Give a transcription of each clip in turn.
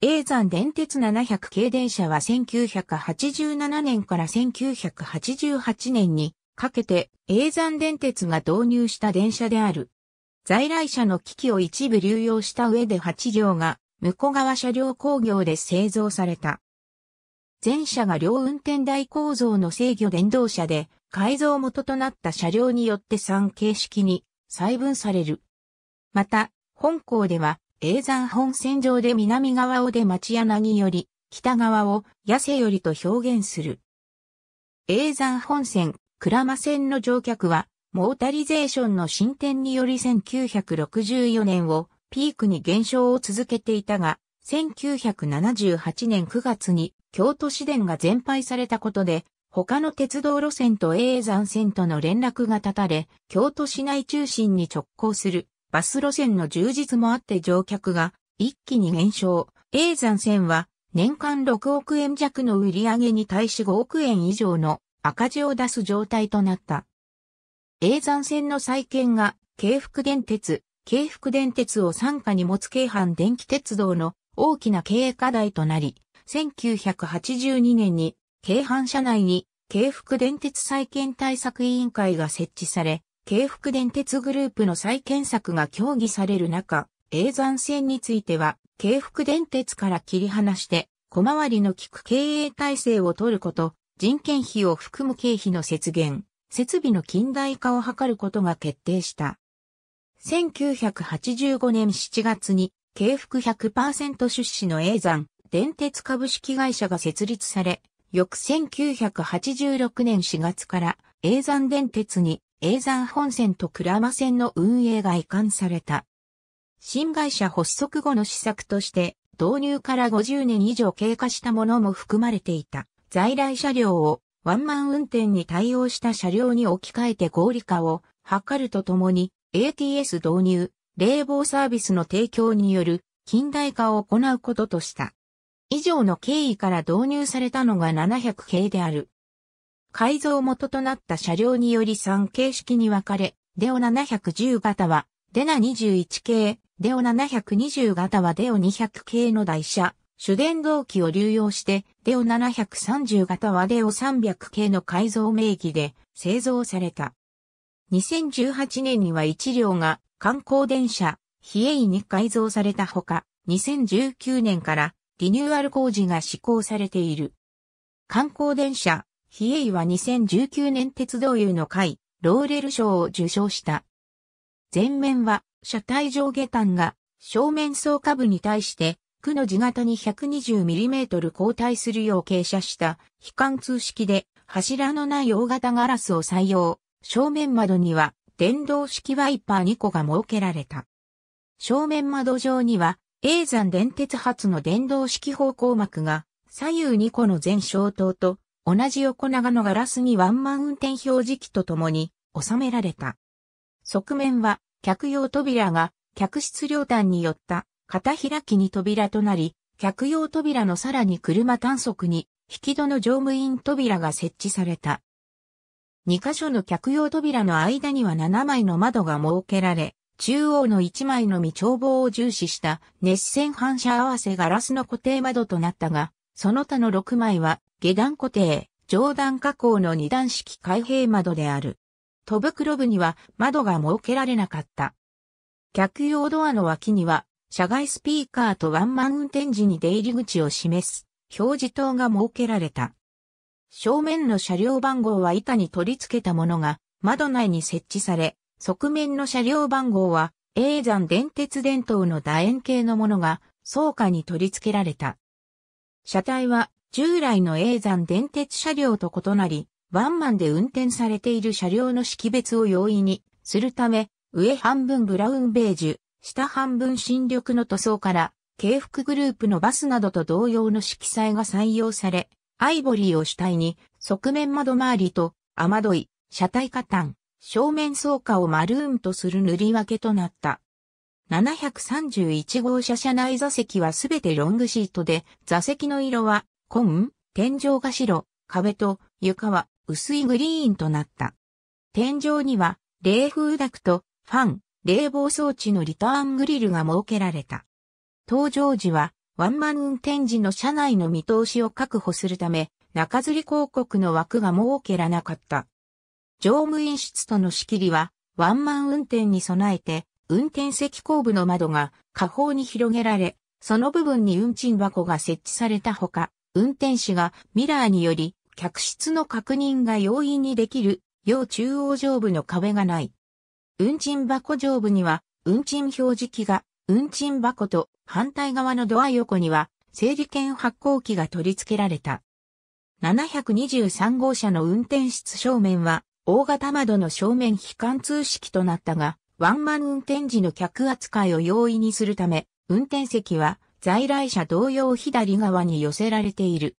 永山電鉄700系電車は1987年から1988年にかけて永山電鉄が導入した電車である。在来車の機器を一部流用した上で8両が向川車両工業で製造された。全車が両運転台構造の制御電動車で改造元となった車両によって3形式に細分される。また、本校では永山本線上で南側を出町柳より、北側を八瀬よりと表現する。永山本線、倉間線の乗客は、モータリゼーションの進展により1964年をピークに減少を続けていたが、1978年9月に京都市電が全廃されたことで、他の鉄道路線と永山線との連絡が断たれ、京都市内中心に直行するバス路線の充実もあって乗客が一気に減少。永山線は年間6億円弱の売り上げに対し5億円以上の赤字を出す状態となった。永山線の再建が京福電鉄、京福電鉄を傘下に持つ京阪電気鉄道の大きな経営課題となり、1982年に京阪社内に京福電鉄再建対策委員会が設置され、京福電鉄グループの再建策が協議される中、永山線については、京福電鉄から切り離して、小回りの利く経営体制を取ること、人件費を含む経費の節減、設備の近代化を図ることが決定した。1985年7月に、京福100%出資の永山、電鉄株式会社が設立され、翌1986年4月から、永山電鉄に永山本線と倉間線の運営が移管された。新会社発足後の施策として、導入から50年以上経過したものも含まれていた。在来車両をワンマン運転に対応した車両に置き換えて合理化を図るとともに、ATS 導入、冷房サービスの提供による近代化を行うこととした。以上の経緯から導入されたのが700系である。改造元となった車両により3形式に分かれ、デオ710型は、デナ21系、デオ720型はデオ200系の台車、主電動機を流用して、デオ730型はデオ300系の改造名義で製造された。2018年には1両が観光電車、ヒエイに改造されたほか、2019年からリニューアル工事が施行されている。観光電車、比叡は2019年鉄道優の会、ローレル賞を受賞した。前面は、車体上下端が、正面層下部に対して、区の字型に 120mm 交代するよう傾斜した、非貫通式で、柱のない大型ガラスを採用。正面窓には、電動式ワイパー2個が設けられた。正面窓上には、永山電鉄発の電動式方向膜が、左右2個の全消灯と、同じ横長のガラスにワンマン運転表示器とともに収められた。側面は客用扉が客室両端によった片開きに扉となり、客用扉のさらに車探索に引き戸の乗務員扉が設置された。2箇所の客用扉の間には7枚の窓が設けられ、中央の1枚のみ眺望を重視した熱線反射合わせガラスの固定窓となったが、その他の6枚は下段固定、上段加工の二段式開閉窓である。戸袋部には窓が設けられなかった。客用ドアの脇には、車外スピーカーとワンマン運転時に出入り口を示す表示灯が設けられた。正面の車両番号は板に取り付けたものが窓内に設置され、側面の車両番号は永山電鉄伝統の楕円形のものが倉下に取り付けられた。車体は従来の永山電鉄車両と異なり、ワンマンで運転されている車両の識別を容易にするため、上半分ブラウンベージュ、下半分新緑の塗装から、軽服グループのバスなどと同様の色彩が採用され、アイボリーを主体に、側面窓周りと、雨どい、車体下端、正面草下をマルーンとする塗り分けとなった。731号車車内座席はすべてロングシートで、座席の色はコン、天井が白、壁と床は薄いグリーンとなった。天井には冷風ダクト、ファン、冷房装置のリターングリルが設けられた。登場時はワンマン運転時の車内の見通しを確保するため、中吊り広告の枠が設けらなかった。乗務員室との仕切りは、ワンマン運転に備えて、運転席後部の窓が下方に広げられ、その部分に運賃箱が設置されたほか、運転手がミラーにより客室の確認が容易にできる要中央上部の壁がない。運賃箱上部には運賃表示器が運賃箱と反対側のドア横には整理券発行機が取り付けられた。723号車の運転室正面は大型窓の正面非貫通式となったが、ワンマン運転時の客扱いを容易にするため、運転席は在来車同様左側に寄せられている。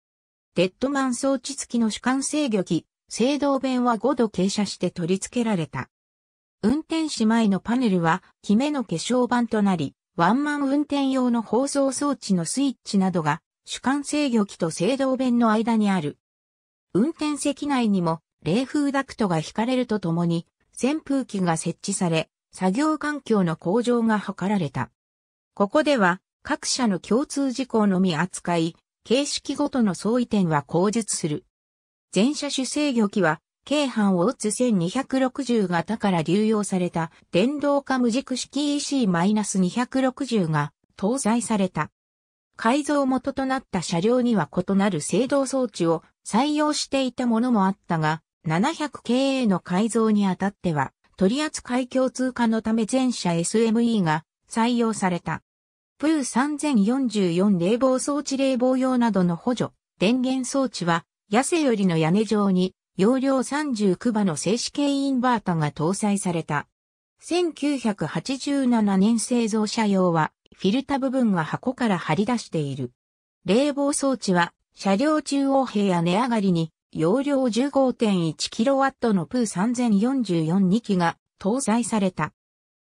デッドマン装置付きの主管制御機、制動弁は5度傾斜して取り付けられた。運転士前のパネルは、キメの化粧板となり、ワンマン運転用の放送装置のスイッチなどが、主管制御機と制動弁の間にある。運転席内にも、冷風ダクトが引かれるとともに、扇風機が設置され、作業環境の向上が図られた。ここでは、各社の共通事項のみ扱い、形式ごとの相違点は口述する。全車種制御機は、京阪を打つ1260型から流用された電動化無軸式 EC-260 が搭載された。改造元となった車両には異なる制動装置を採用していたものもあったが、700 k a の改造にあたっては、取扱い共通化のため全車 SME が採用された。プー3044冷房装置冷房用などの補助、電源装置は、ヤセよりの屋根上に、容量39場の静止系インバータが搭載された。1987年製造車用は、フィルタ部分が箱から張り出している。冷房装置は、車両中央平や値上がりに、容量 15.1kW のプー3044 2機が搭載された。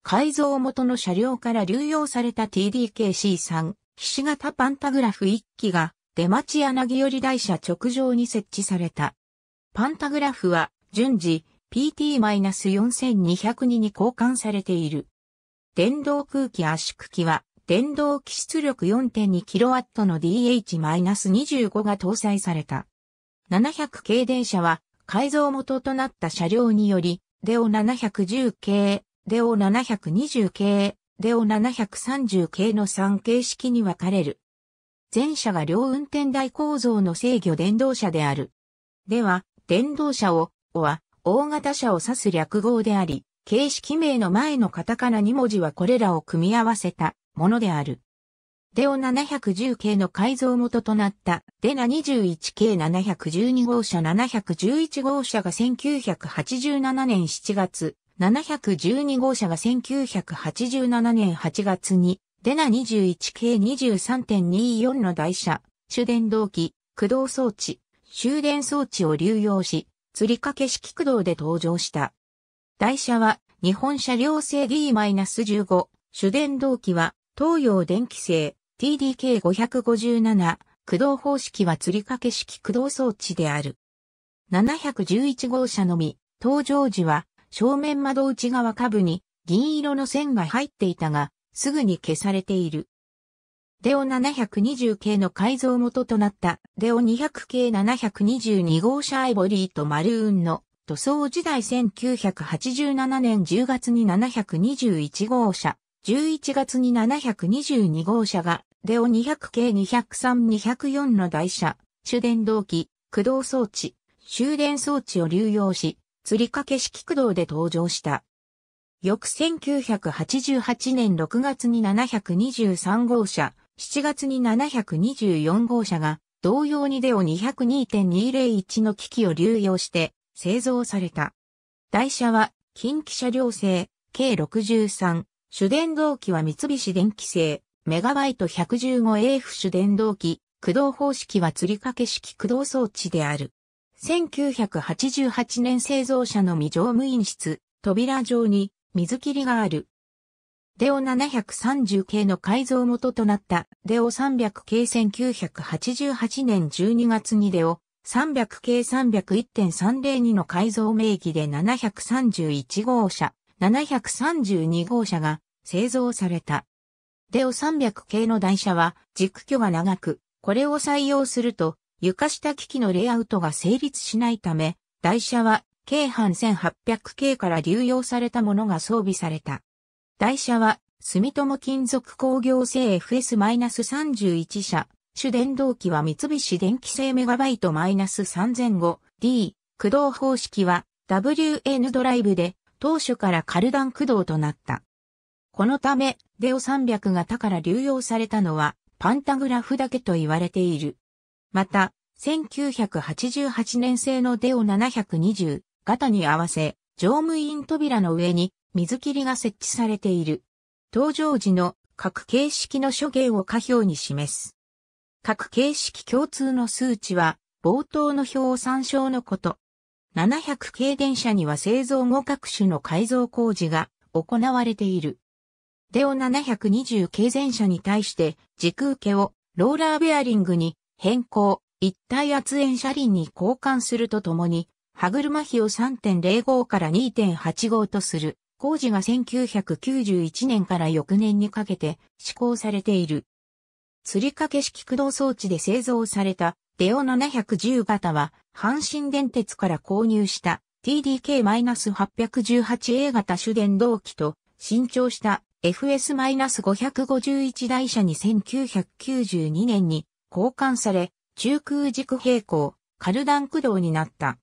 改造元の車両から流用された TDKC3、菱形パンタグラフ1機が出町柳寄り台車直上に設置された。パンタグラフは順次 PT-4202 に交換されている。電動空気圧縮機は電動機出力 4.2kW の DH-25 が搭載された。700系電車は改造元となった車両により、デオ710系、デオ720系、デオ730系の3形式に分かれる。前者が両運転台構造の制御電動車である。では、電動車を、おは、大型車を指す略号であり、形式名の前のカタカナ2文字はこれらを組み合わせたものである。デオ710系の改造元となったデナ21系712号車711号車が1987年7月712号車が1987年8月に、デナ21系23.24の台車、主電動機、駆動装置、終電装置を流用し、釣り掛け式駆動で登場した。台車は日本車両製 D-15、主電動機は東洋電気製 TDK557、駆動方式は釣り掛け式駆動装置である。711号車のみ、登場時は正面窓内側下部に銀色の線が入っていたが、すぐに消されている。デオ720系の改造元となったデオ200系722号車アイボリーとマルーンの塗装時代1987年10月に721号車、11月に722号車がデオ200系203-204の台車、主電動機、駆動装置、終電装置を流用し、釣掛式駆動で登場した。翌1988年6月に723号車、7月に724号車が同様にデオ202.201の機器を流用して製造された。台車は近畿車両製、計63、主電動機は三菱電機製、メガバイト 115AF 主電動機、駆動方式は釣掛式駆動装置である。1988年製造車の未乗務員室、扉上に水切りがある。デオ730系の改造元となったデオ300系1988年12月にデオ300系301.302の改造名義で731号車、732号車が製造された。デオ300系の台車は軸距が長く、これを採用すると床下機器のレイアウトが成立しないため、台車は京阪1800系から流用されたものが装備された。台車は住友金属工業製 FS-31 車、主電動機は三菱電機製メガバイト -3005D、駆動方式は WN ドライブで当初からカルダン駆動となった。このため、デオ300型から流用されたのはパンタグラフだけと言われている。また、1988年製のデオ720型に合わせ、乗務員扉の上に水切りが設置されている。搭乗時の各形式の諸芸を下表に示す。各形式共通の数値は、冒頭の表を参照のこと。700系電車には製造後各種の改造工事が行われている。デオ720系電車に対して、軸受けをローラーベアリングに変更、一体圧縁車輪に交換するとともに、歯車比を3.05から2.85とする工事が1991年から翌年にかけて施行されている。吊り掛け式駆動装置で製造されたデオ710型は阪神電鉄から購入した TDK-818A 型主電動機と新調した FS-551 台車に1992年に交換され、中空軸平行、カルダン駆動になった。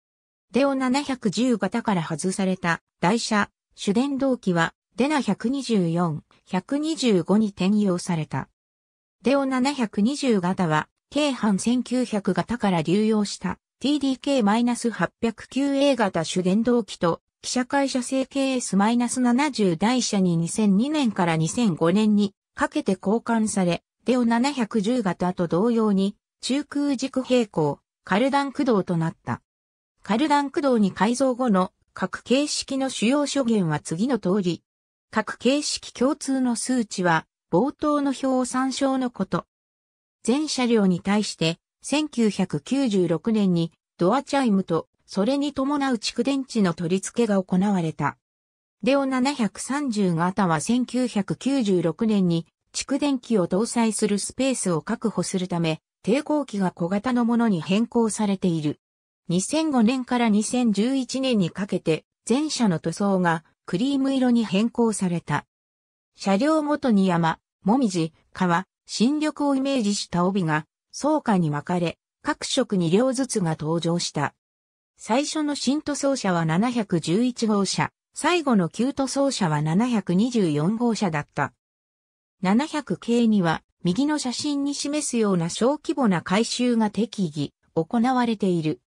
デオ710型から外された台車、主電動機は、デナ124、125に転用された。デオ720型は、京阪1900型から流用した TDK-809A 型主電動機と、記者会社製 KS-70 台車に2002年から2005年にかけて交換され、デオ710型と同様に、中空軸平行、カルダン駆動となった。カルダン駆動に改造後の各形式の主要諸元は次の通り。各形式共通の数値は、冒頭の表を参照のこと。全車両に対して、1996年にドアチャイムと、それに伴う蓄電池の取り付けが行われた。デオ730型は1996年に蓄電機を搭載するスペースを確保するため、抵抗機が小型のものに変更されている。2005年から2011年にかけて、全車の塗装がクリーム色に変更された。車両ごとに山、もみじ、川、新緑をイメージした帯が、倉下に分かれ、各色2両ずつが登場した。最初の新塗装車は711号車、最後の旧塗装車は724号車だった。700系には、右の写真に示すような小規模な改修が適宜行われている。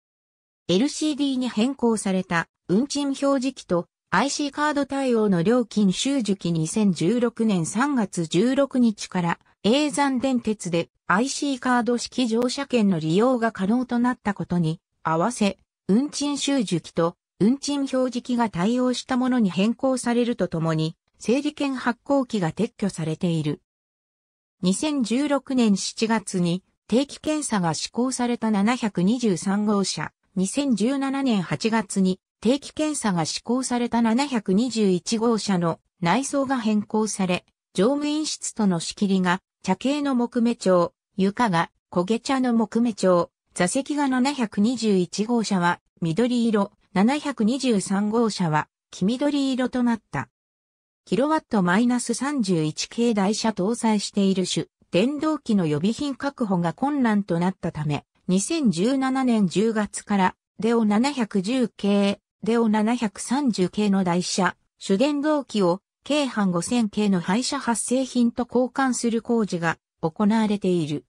LCD に変更された運賃表示機と IC カード対応の料金収受期2016年3月16日から永山電鉄で IC カード式乗車券の利用が可能となったことに合わせ運賃収受機と運賃表示機が対応したものに変更されるとともに整理券発行機が撤去されている。2016年7月に定期検査が施行された723号車、2017年8月に定期検査が施行された721号車の内装が変更され、乗務員室との仕切りが茶系の木目調、床が焦げ茶の木目調、座席が721号車は緑色、723号車は黄緑色となった。キロワットマイナス3 1系台車搭載している種、電動機の予備品確保が困難となったため、2017年10月から、デオ710系、デオ730系の台車、主電動機を、軽半5000系の廃車発生品と交換する工事が行われている。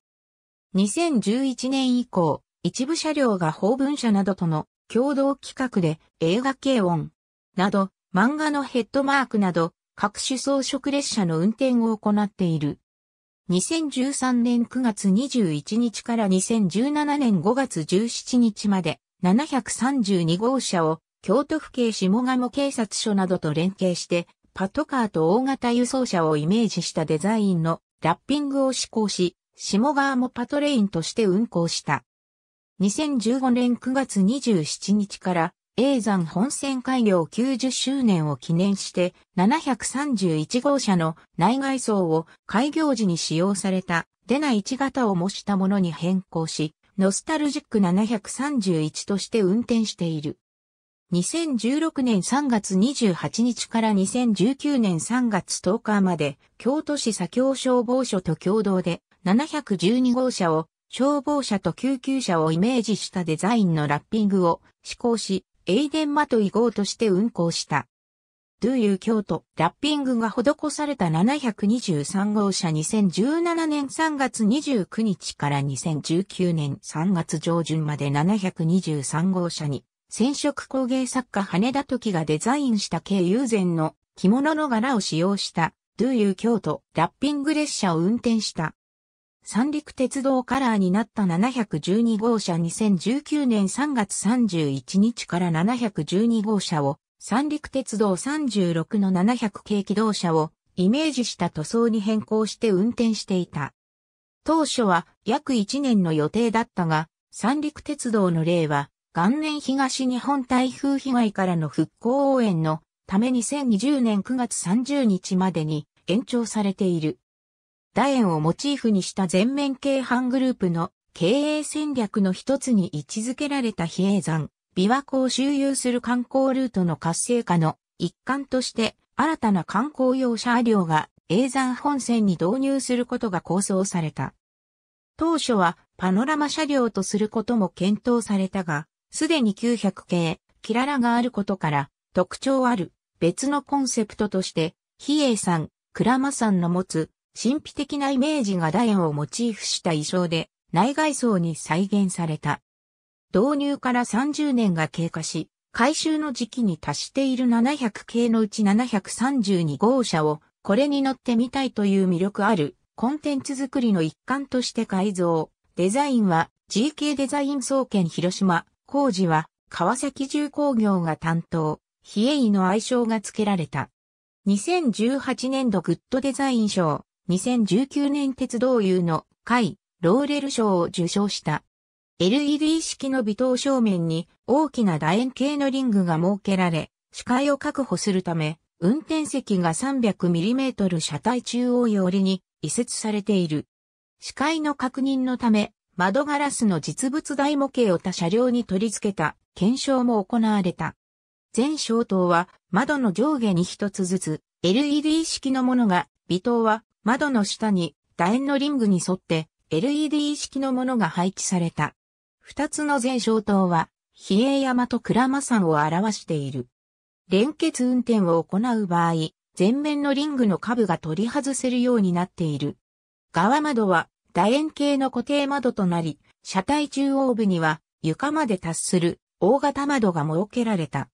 2011年以降、一部車両が法文社などとの共同企画で映画系音など漫画のヘッドマークなど各種装飾列車の運転を行っている。2013年9月21日から2017年5月17日まで732号車を京都府警下鴨警察署などと連携してパトカーと大型輸送車をイメージしたデザインのラッピングを施行し、下川もパトレインとして運行した。2015年9月27日から永山本線開業90周年を記念して731号車の内外装を開業時に使用されたデナ1型を模したものに変更し、ノスタルジック731として運転している。2016年3月28日から2019年3月10日まで、京都市左京消防署と共同で712号車を消防車と救急車をイメージしたデザインのラッピングを施行し、エイデンマトイ号として運行した。ドゥユー京都、ラッピングが施された723号車2017年3月29日から2019年3月上旬まで723号車に、染色工芸作家羽田時がデザインした軽友禅の着物の柄を使用した、ドゥユー京都、ラッピング列車を運転した。三陸鉄道カラーになった712号車2019年3月31日から712号車を三陸鉄道36の700系機動車をイメージした塗装に変更して運転していた。当初は約1年の予定だったが、三陸鉄道の例は元年東日本台風被害からの復興応援のため2020年9月30日までに延長されている。楕円をモチーフにした全面系阪グループの経営戦略の一つに位置づけられた比叡山、琵琶湖を周遊する観光ルートの活性化の一環として新たな観光用車両が永山本線に導入することが構想された。当初はパノラマ車両とすることも検討されたが、すでに900系、キララがあることから特徴ある別のコンセプトとして、比叡山、倉間山の持つ神秘的なイメージが楕円をモチーフした衣装で内外装に再現された。導入から30年が経過し、改修の時期に達している700系のうち732号車をこれに乗ってみたいという魅力あるコンテンツ作りの一環として改造。デザインは GK デザイン総研広島、工事は川崎重工業が担当、非営の愛称が付けられた。2018年度グッドデザイン賞、2019年鉄道優の会ローレル賞を受賞した。LED 式の微灯正面に大きな楕円形のリングが設けられ、視界を確保するため、運転席が 300mm 車体中央寄りに移設されている。視界の確認のため、窓ガラスの実物大模型を他車両に取り付けた検証も行われた。全消灯は窓の上下に一つずつ LED 式のものが、微灯は窓の下に楕円のリングに沿って LED 式のものが配置された。二つの全小灯は、比叡山と倉間山を表している。連結運転を行う場合、前面のリングの下部が取り外せるようになっている。側窓は楕円形の固定窓となり、車体中央部には床まで達する大型窓が設けられた。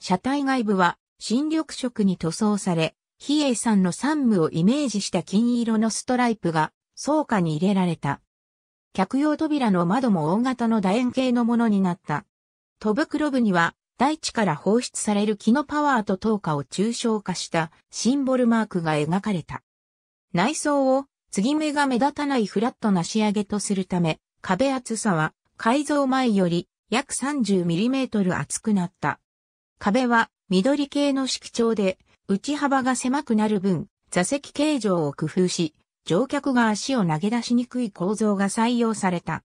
車体外部は新緑色に塗装され、比叡んの山務をイメージした金色のストライプが、倉庫に入れられた。客用扉の窓も大型の楕円形のものになった。戸袋部には、大地から放出される木のパワーと灯火を抽象化したシンボルマークが描かれた。内装を継ぎ目が目立たないフラットな仕上げとするため、壁厚さは改造前より約 30mm 厚くなった。壁は緑系の色調で内幅が狭くなる分、座席形状を工夫し、乗客が足を投げ出しにくい構造が採用された。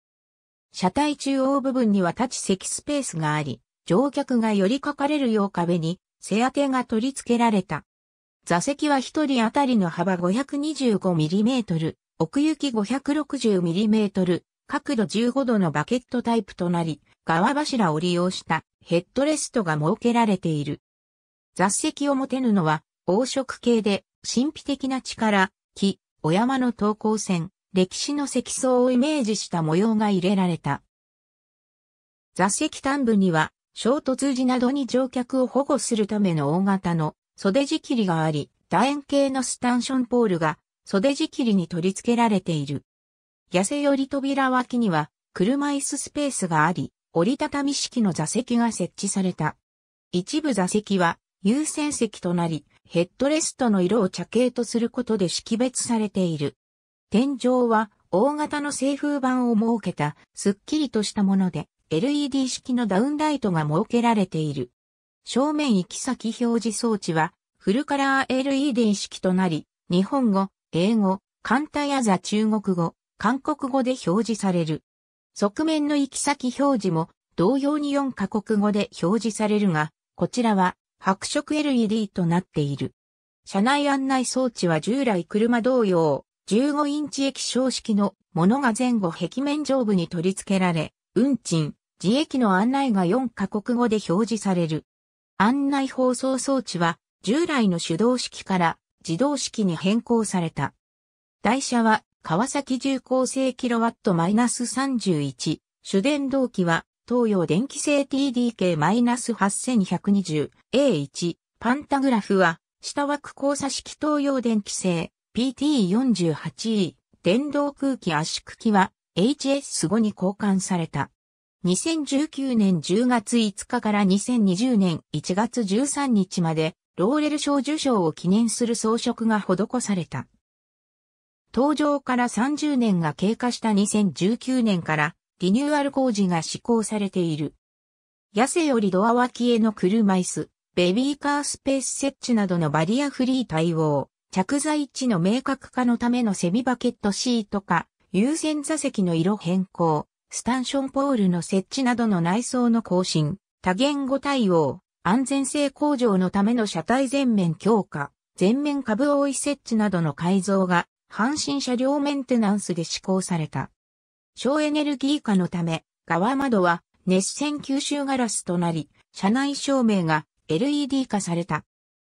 車体中央部分には立ち席スペースがあり、乗客が寄りかかれるよう壁に背当てが取り付けられた。座席は一人当たりの幅 525mm、奥行き 560mm、角度15度のバケットタイプとなり、側柱を利用したヘッドレストが設けられている。雑石をもてぬのは、黄色系で、神秘的な力、木、お山の等高線、歴史の積層をイメージした模様が入れられた。座席端部には、衝突時などに乗客を保護するための大型の袖仕切りがあり、楕円形のスタンションポールが袖仕切りに取り付けられている。痩せ寄り扉脇には車椅子スペースがあり、折りたたみ式の座席が設置された。一部座席は優先席となり、ヘッドレストの色を茶系とすることで識別されている。天井は大型の製風板を設けたすっきりとしたもので LED 式のダウンライトが設けられている。正面行き先表示装置はフルカラー LED 式となり、日本語、英語、簡単や座中国語、韓国語で表示される。側面の行き先表示も同様に4カ国語で表示されるが、こちらは白色 LED となっている。車内案内装置は従来車同様、15インチ液晶式のものが前後壁面上部に取り付けられ、運賃、自駅の案内が4カ国語で表示される。案内放送装置は従来の手動式から自動式に変更された。台車は川崎重工製キロワットマイナス31、主電動機は東洋電気製 TDK-8120A1 パンタグラフは下枠交差式東洋電気製 PT48E 電動空気圧縮機は HS5 に交換された。2019年10月5日から2020年1月13日までローレル賞受賞を記念する装飾が施された。登場から30年が経過した2019年からリニューアル工事が施行されている。痩せよりドア脇への車椅子、ベビーカースペース設置などのバリアフリー対応、着座置の明確化のためのセミバケットシート化、優先座席の色変更、スタンションポールの設置などの内装の更新、多言語対応、安全性向上のための車体全面強化、全面株覆い設置などの改造が、阪神車両メンテナンスで施行された。省エネルギー化のため、側窓は熱線吸収ガラスとなり、車内照明が LED 化された。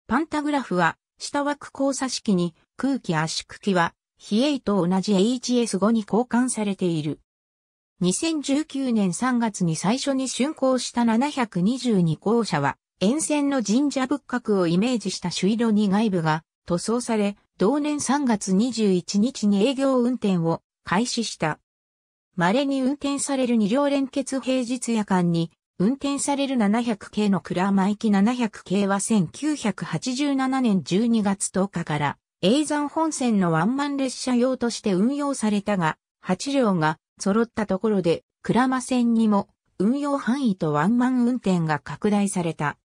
パンタグラフは、下枠交差式に空気圧縮機は、エイと同じ HS5 に交換されている。2019年3月に最初に竣工した722校舎は、沿線の神社仏閣をイメージした朱色に外部が塗装され、同年3月21日に営業運転を開始した。稀に運転される2両連結平日夜間に、運転される700系のクラマ行き700系は1987年12月10日から、永山本線のワンマン列車用として運用されたが、8両が揃ったところで、倉間線にも運用範囲とワンマン運転が拡大された。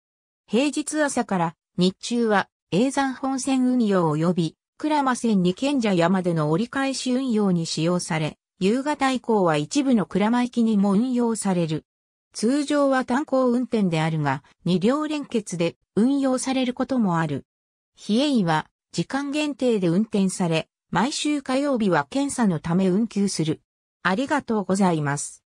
平日朝から日中は永山本線運用及び倉間線に賢者山での折り返し運用に使用され、夕方以降は一部の鞍馬行きにも運用される。通常は単行運転であるが、二両連結で運用されることもある。比叡井は時間限定で運転され、毎週火曜日は検査のため運休する。ありがとうございます。